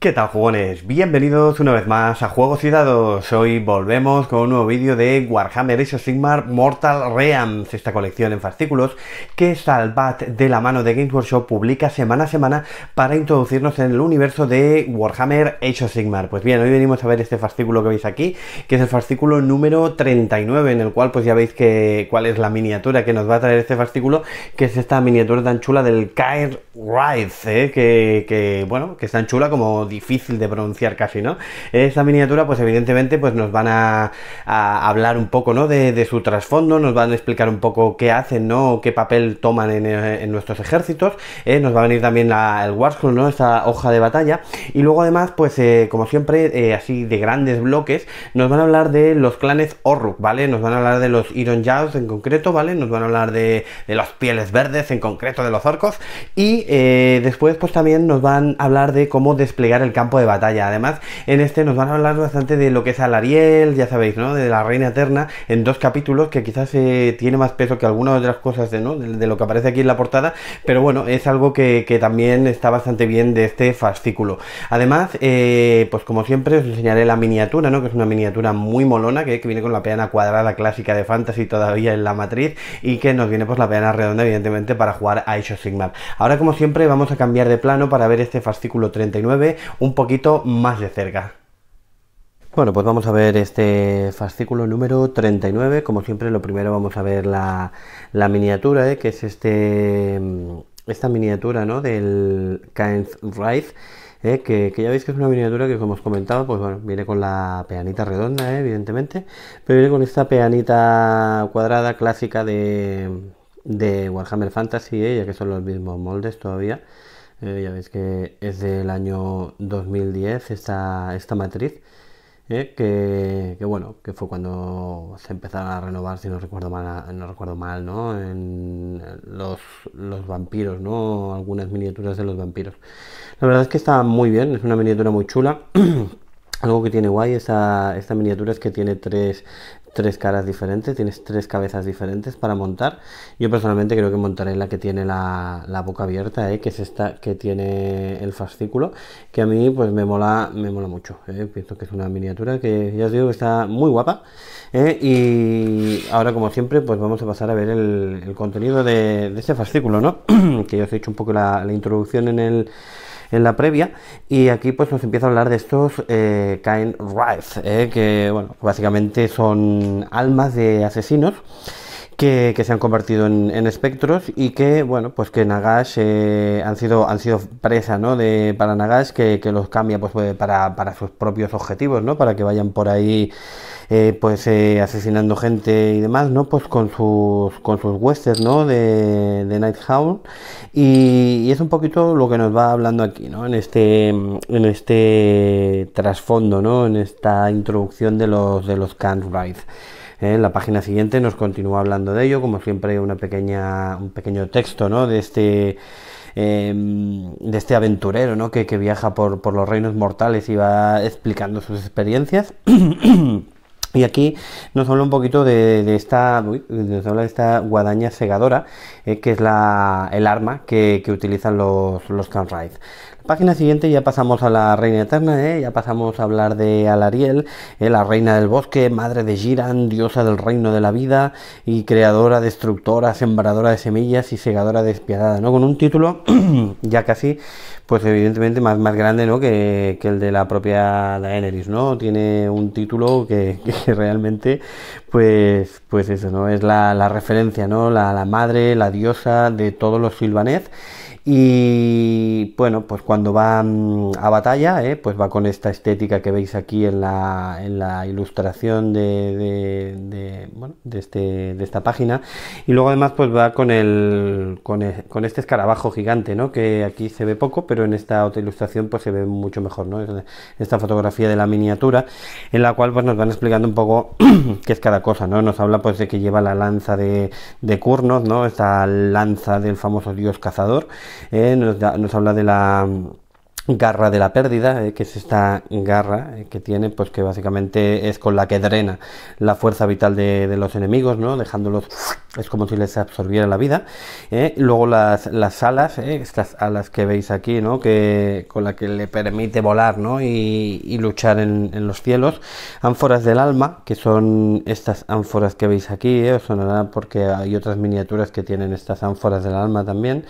¿Qué tal jugones? Bienvenidos una vez más a Juegos y Dados. Hoy volvemos con un nuevo vídeo de Warhammer Age Sigmar Mortal Realms, esta colección en fascículos que Salvat de la mano de Games Workshop publica semana a semana para introducirnos en el universo de Warhammer Age of Sigmar. Pues bien, hoy venimos a ver este fascículo que veis aquí, que es el fascículo número 39, en el cual pues ya veis que cuál es la miniatura que nos va a traer este fascículo, que es esta miniatura tan chula del Kyle ¿eh? Rides, que, bueno, que es tan chula como difícil de pronunciar casi, ¿no? esta miniatura, pues evidentemente, pues nos van a, hablar un poco, ¿no? De, su trasfondo, nos van a explicar un poco qué hacen, ¿no? qué papel toman en, eh, nuestros ejércitos, eh, nos va a venir también la, el Warscroll, ¿no? Esta hoja de batalla, y luego además, pues eh, como siempre, así de grandes bloques, nos van a hablar de los clanes Orruk, ¿vale? Nos van a hablar de los Iron Jaws en concreto, ¿vale? Nos van a hablar de, de las pieles verdes, en concreto de los orcos, y después, pues también nos van a hablar de cómo desplegar el campo de batalla. Además, en este nos van a hablar bastante de lo que es al ariel ya sabéis, ¿no? De la Reina Eterna, en dos capítulos que quizás eh, tiene más peso que algunas otras cosas de, lo que aparece aquí en la portada, pero bueno, es algo que, que también está bastante bien de este fascículo. Además, eh, pues como siempre os enseñaré la miniatura, ¿no? Que es una miniatura muy molona, que, viene con la peana cuadrada clásica de Fantasy todavía en la matriz y que nos viene pues la peana redonda, evidentemente, para jugar a Age of Ahora, como siempre, vamos a cambiar de plano para ver este fascículo 39, un poquito más de cerca. Bueno, pues vamos a ver este fascículo número 39. Como siempre, lo primero vamos a ver la, miniatura, ¿eh? que es este mm, esta miniatura del Kainz Rice. ¿eh? Que, ya veis que es una miniatura que como os comentaba pues bueno viene con la peanita redonda ¿eh? evidentemente pero viene con esta peanita cuadrada clásica de, de Warhammer Fantasy ¿eh? ya que son los mismos moldes todavía eh, ya veis que es del año 2010 esta, esta matriz, eh, que, bueno, que fue cuando se empezaron a renovar, si no recuerdo mal, no recuerdo mal, ¿no? En los, los vampiros, ¿no? Algunas miniaturas de los vampiros. La verdad es que está muy bien, es una miniatura muy chula. Algo que tiene guay esta miniatura es que tiene tres tres caras diferentes, tienes tres cabezas diferentes para montar. Yo personalmente creo que montaré la que tiene la, boca abierta, eh, que es esta que tiene el fascículo, que a mí pues me mola, me mola mucho. Eh. Pienso que es una miniatura que ya os digo que está muy guapa. Eh, y ahora como siempre pues vamos a pasar a ver el, contenido de, de, ese fascículo, ¿no? que ya os he hecho un poco la introducción en el en la previa. Y aquí pues nos empieza a hablar de estos eh, Kind eh, que bueno, básicamente son almas de asesinos que, se han convertido en, espectros y que, bueno, pues que Nagash eh, han, sido, han sido presa, ¿no? De, para Nagash que, los cambia pues, para, para, sus propios objetivos, ¿no? Para que vayan por ahí, eh, pues, eh, asesinando gente y demás, ¿no? Pues con sus, con sus huestes ¿no? De, de Night Y, es un poquito lo que nos va hablando aquí, ¿no? En este, en este trasfondo, ¿no? En esta introducción de los, de los Can't Ride. ¿eh? En la página siguiente nos continúa hablando de ello, como siempre una pequeña, un pequeño texto ¿no? de este em, de este aventurero ¿no? que, viaja por, por, los reinos mortales y va explicando sus experiencias. y aquí nos habla un poquito de, esta, esta guadaña segadora, eh, que es la, el arma que, utilizan los, los Página siguiente ya pasamos a la Reina Eterna, ¿eh? ya pasamos a hablar de Alariel, ¿eh? la Reina del Bosque, madre de Giran, diosa del reino de la vida y creadora, destructora, sembradora de semillas y segadora despiadada, ¿no? Con un título ya casi, pues evidentemente más, más grande, ¿no? Que, el de la propia Daenerys, ¿no? Tiene un título que, realmente, pues, pues eso, ¿no? Es la, referencia, ¿no? La, madre, la diosa de todos los silvanes y bueno, pues cuando va mm, a batalla, eh, pues va con esta estética que veis aquí en la, ilustración de, bueno, este, de, esta página. Y luego además pues va con, el, e, con, este escarabajo gigante, ¿no? que aquí se ve poco, pero en esta otra ilustración pues se ve mucho mejor. ¿no? Esta fotografía de la miniatura, en la cual pues nos van explicando un poco qué es cada cosa. ¿no? Nos habla pues de que lleva la lanza de, de Kurnos, ¿no? esta lanza del famoso dios cazador. Eh, nos, habla de la mm, garra de la pérdida, eh, que es esta garra eh, que tiene, pues que básicamente es con la que drena la fuerza vital de, de los enemigos, ¿no? Dejándolos es como si les absorbiera la vida. ¿eh? Luego las, las alas, ¿eh? estas alas que veis aquí, que, con la que le permite volar y, luchar en, los cielos. Ánforas del alma, que son estas ánforas que veis aquí, ¿eh? os sonará porque hay otras miniaturas que tienen estas ánforas del alma también,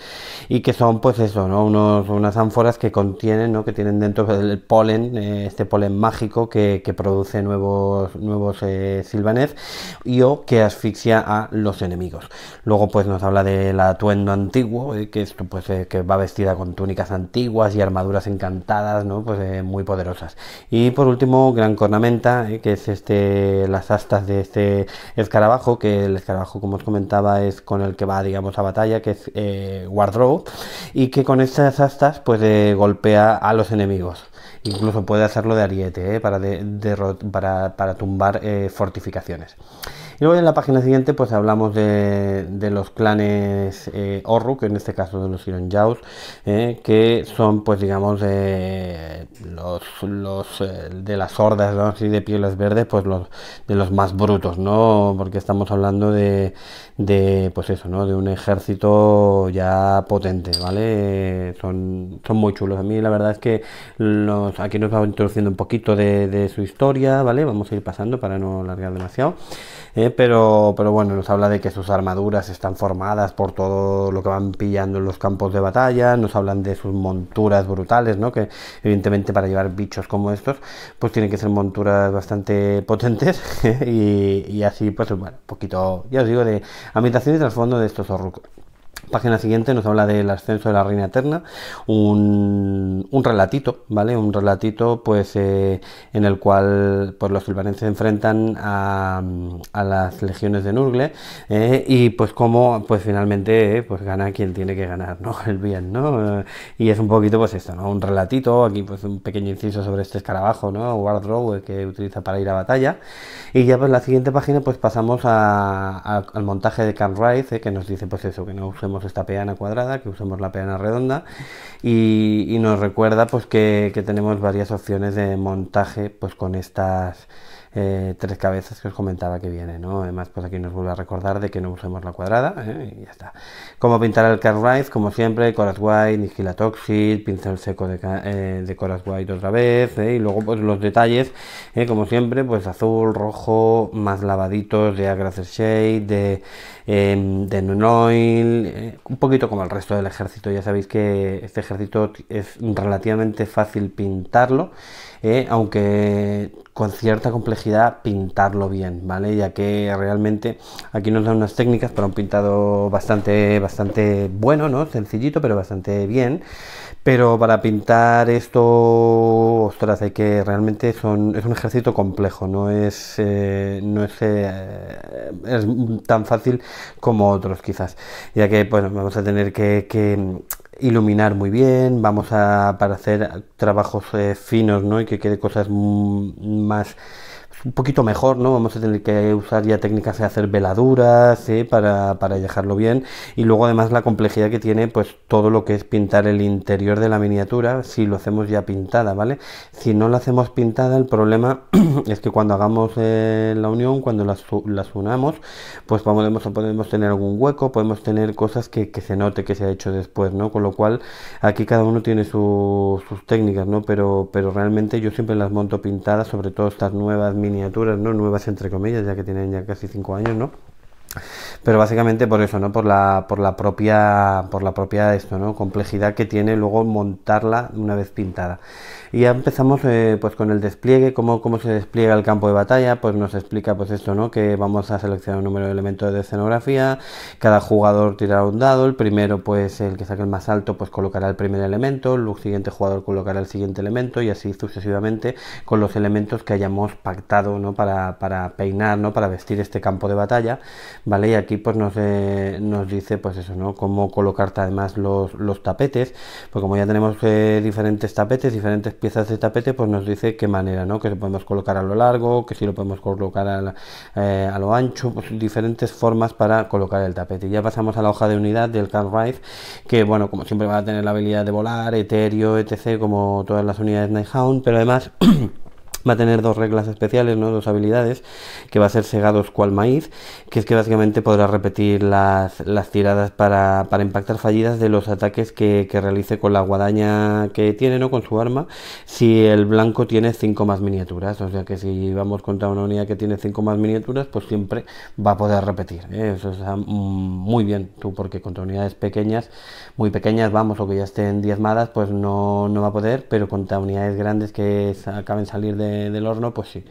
y que son pues eso, unas ánforas que contienen, que tienen dentro del polen, este polen mágico que, produce nuevos, nuevos silvanes y o que asfixia a los enemigos. Luego pues nos habla del atuendo antiguo, eh, que esto pues eh, que va vestida con túnicas antiguas y armaduras encantadas, Pues eh, muy poderosas. Y por último, gran cornamenta, que es este las astas de este escarabajo, que el escarabajo como os comentaba es con el que va digamos a batalla, que es Wardrobe, y que con estas astas pues golpea a los enemigos. Incluso puede hacerlo de ariete ¿eh? para, para, tumbar eh, fortificaciones. Y luego en la página siguiente pues hablamos de, los clanes eh, que en este caso de los Iron ¿eh? que son pues digamos de los, de las hordas de pieles verdes, pues los de los más brutos, ¿no? Porque estamos hablando de, pues eso, ¿no? De un ejército ya potente, ¿vale? Son, son muy chulos. A mí la verdad es que aquí nos va introduciendo un poquito de, su historia, ¿vale? Vamos a ir pasando para no alargar demasiado. Eh, pero, pero bueno, nos habla de que sus armaduras están formadas por todo lo que van pillando en los campos de batalla, nos hablan de sus monturas brutales, ¿no? Que evidentemente para llevar bichos como estos, pues tienen que ser monturas bastante potentes y, así, pues bueno, poquito, ya os digo, de ambientación y trasfondo de estos orrucos. Página siguiente nos habla del ascenso de la Reina Eterna, un, relatito, ¿vale? Un relatito pues eh, en el cual pues, los silvanenses se enfrentan a, las legiones de Nurgle eh, y pues cómo pues finalmente eh, pues gana quien tiene que ganar, ¿no? El bien, ¿no? y es un poquito pues esto, ¿no? Un relatito, aquí pues un pequeño inciso sobre este escarabajo, ¿no? Wardrobe que utiliza para ir a batalla y ya pues la siguiente página pues pasamos al montaje de Can Rice, que nos dice pues eso, que no esta peana cuadrada, que usamos la peana redonda y, nos recuerda pues que, que tenemos varias opciones de montaje pues con estas eh, tres cabezas que os comentaba que viene, ¿no? Además, pues aquí nos vuelve a recordar de que no usemos la cuadrada, ¿eh? y ya está. como pintar el rise como siempre, Coras White, Nigila Toxic, pincel seco de, eh, White otra vez, ¿eh? y luego pues los detalles, como siempre, pues azul, rojo, más lavaditos de Agracer Shade, de, em, de Nunoil, un poquito como el resto del ejército, ya sabéis que este ejército es relativamente fácil pintarlo, aunque con cierta complejidad pintarlo bien, ¿vale? Ya que realmente aquí nos dan unas técnicas para un pintado bastante, bastante bueno, ¿no? Sencillito, pero bastante bien. Pero para pintar esto, ostras, hay que realmente son, es un ejercicio complejo, no es, eh, no eh, es, tan fácil como otros quizás. Ya que, bueno, vamos a tener que, iluminar muy bien, vamos a para hacer trabajos eh, finos, ¿no? Y que quede cosas más un poquito mejor, ¿no? Vamos a tener que usar ya técnicas de hacer veladuras ¿eh? para, dejarlo bien. Y luego además la complejidad que tiene, pues todo lo que es pintar el interior de la miniatura, si lo hacemos ya pintada, ¿vale? Si no lo hacemos pintada, el problema es que cuando hagamos eh, la unión, cuando las, unamos, pues podemos, podemos tener algún hueco, podemos tener cosas que, se note que se ha hecho después, ¿no? Con lo cual aquí cada uno tiene sus técnicas, ¿no? Pero, pero realmente yo siempre las monto pintadas, sobre todo estas nuevas miniaturas miniaturas, ¿no? Nuevas entre comillas, ya que tienen ya casi 5 años, ¿no? pero básicamente por eso, ¿no? Por la, por la propia, por la propia esto, ¿no? Complejidad que tiene luego montarla una vez pintada. Y ya empezamos eh, pues con el despliegue, cómo, cómo se despliega el campo de batalla, pues nos explica pues esto, ¿no? Que vamos a seleccionar un número de elementos de escenografía, cada jugador tirará un dado, el primero pues el que saque el más alto pues colocará el primer elemento, el siguiente jugador colocará el siguiente elemento y así sucesivamente con los elementos que hayamos pactado, ¿no? Para, peinar, ¿no? Para vestir este campo de batalla ¿vale? Y aquí pues nos, eh, nos dice pues eso, ¿no? Cómo colocarte además los, tapetes, pues como ya tenemos eh, diferentes tapetes, diferentes piezas de tapete, pues nos dice qué manera, ¿no? Que lo podemos colocar a lo largo, que si lo podemos colocar a, eh, a lo ancho, pues diferentes formas para colocar el tapete. ya pasamos a la hoja de unidad del ride que bueno, como siempre va a tener la habilidad de volar, etéreo, etc., como todas las unidades Nighthound, pero además... va a tener dos reglas especiales, ¿no? dos habilidades, que va a ser segados cual maíz, que es que básicamente podrá repetir las, tiradas para, impactar fallidas de los ataques que, realice con la guadaña que tiene, ¿no? con su arma, si el blanco tiene 5 más miniaturas, o sea que si vamos contra una unidad que tiene 5 más miniaturas, pues siempre va a poder repetir, ¿eh? eso es ah, mm, muy bien, tú, porque contra unidades pequeñas, muy pequeñas, vamos, o que ya estén diezmadas, pues no, no va a poder, pero contra unidades grandes que acaben salir de del horno, pues sí.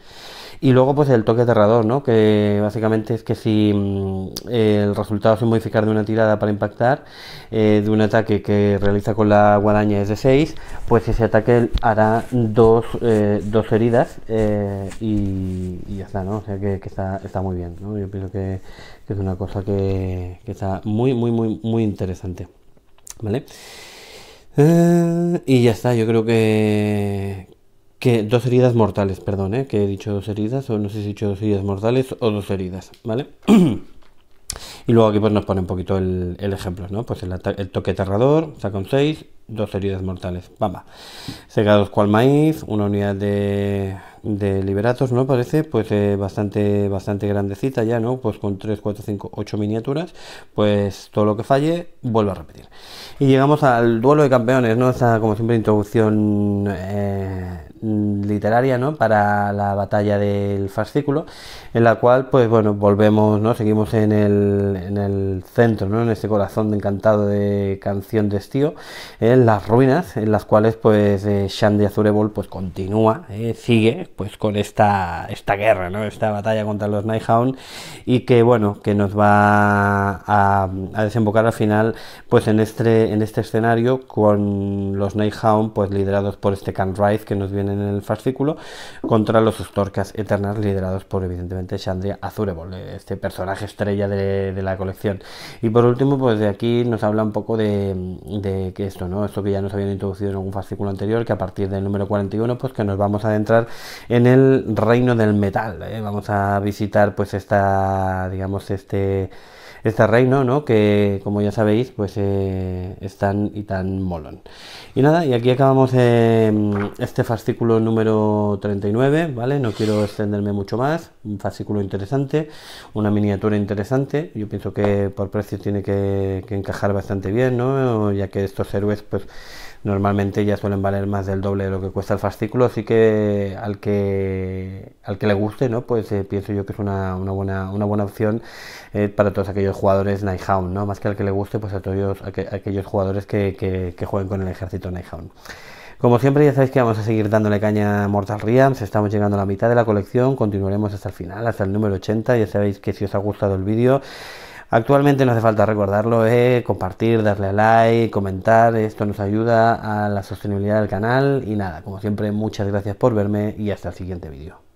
Y luego, pues el toque aterrador, ¿no? Que básicamente es que si mm, el resultado sin modificar de una tirada para impactar, eh, de un ataque que realiza con la guadaña es de 6, pues ese ataque hará dos, eh, dos heridas eh, y, ya está, ¿no? O sea que, está, muy bien, ¿no? Yo pienso que, es una cosa que, está muy, muy, muy, muy interesante, ¿vale? y ya está, yo creo que, que dos heridas mortales, perdón, ¿eh? que he dicho dos heridas, o no sé si he dicho dos heridas mortales o dos heridas, ¿vale? y luego aquí pues nos pone un poquito el, ejemplo, ¿no? Pues el, toque aterrador, saca un 6, dos heridas mortales, Bamba. Segados cual maíz, una unidad de, de liberatos, ¿no? Parece pues eh, bastante, bastante grandecita ya, ¿no? Pues con 3, 4, 5, 8 miniaturas, pues todo lo que falle vuelve a repetir. Y llegamos al duelo de campeones, ¿no? está como siempre, introducción eh, literaria, ¿no? Para la batalla del fascículo, en la cual, pues bueno, volvemos, ¿no? Seguimos en el, en el centro, ¿no? En este corazón de encantado de canción de estío, en las ruinas, en las cuales, pues, Shandy eh, Azurebol pues continúa, sigue pues con esta, esta guerra, ¿no? Esta batalla contra los Nighthound y que bueno, que nos va a, desembocar al final pues en este, en este escenario con los Nighthound pues liderados por este Can Rise que nos viene en el fascículo contra los Storkas Eternas liderados por evidentemente Shandria Azurebol, este personaje estrella de, de, la colección. Y por último pues de aquí nos habla un poco de, de que esto, ¿no? Esto que ya nos habían introducido en algún fascículo anterior que a partir del número 41 pues que nos vamos a adentrar en el reino del metal. ¿eh? Vamos a visitar pues esta, digamos, este, este reino, ¿no? Que como ya sabéis, pues eh, están y tan molón. Y nada, y aquí acabamos eh, este fascículo número 39, ¿vale? No quiero extenderme mucho más, un fascículo interesante, una miniatura interesante, yo pienso que por precio tiene que, que encajar bastante bien, ¿no? Ya que estos héroes, pues normalmente ya suelen valer más del doble de lo que cuesta el fascículo, así que al que, al que le guste, ¿no? pues eh, pienso yo que es una, buena, una buena opción eh, para todos aquellos jugadores Nighthound, ¿no? más que al que le guste, pues a todos aquellos jugadores que, que, jueguen con el ejército Nighthound. Como siempre ya sabéis que vamos a seguir dándole caña a Mortal Realms, estamos llegando a la mitad de la colección, continuaremos hasta el final, hasta el número 80, ya sabéis que si os ha gustado el vídeo Actualmente no hace falta recordarlo, compartir, darle a like, comentar, esto nos ayuda a la sostenibilidad del canal y nada, como siempre muchas gracias por verme y hasta el siguiente vídeo.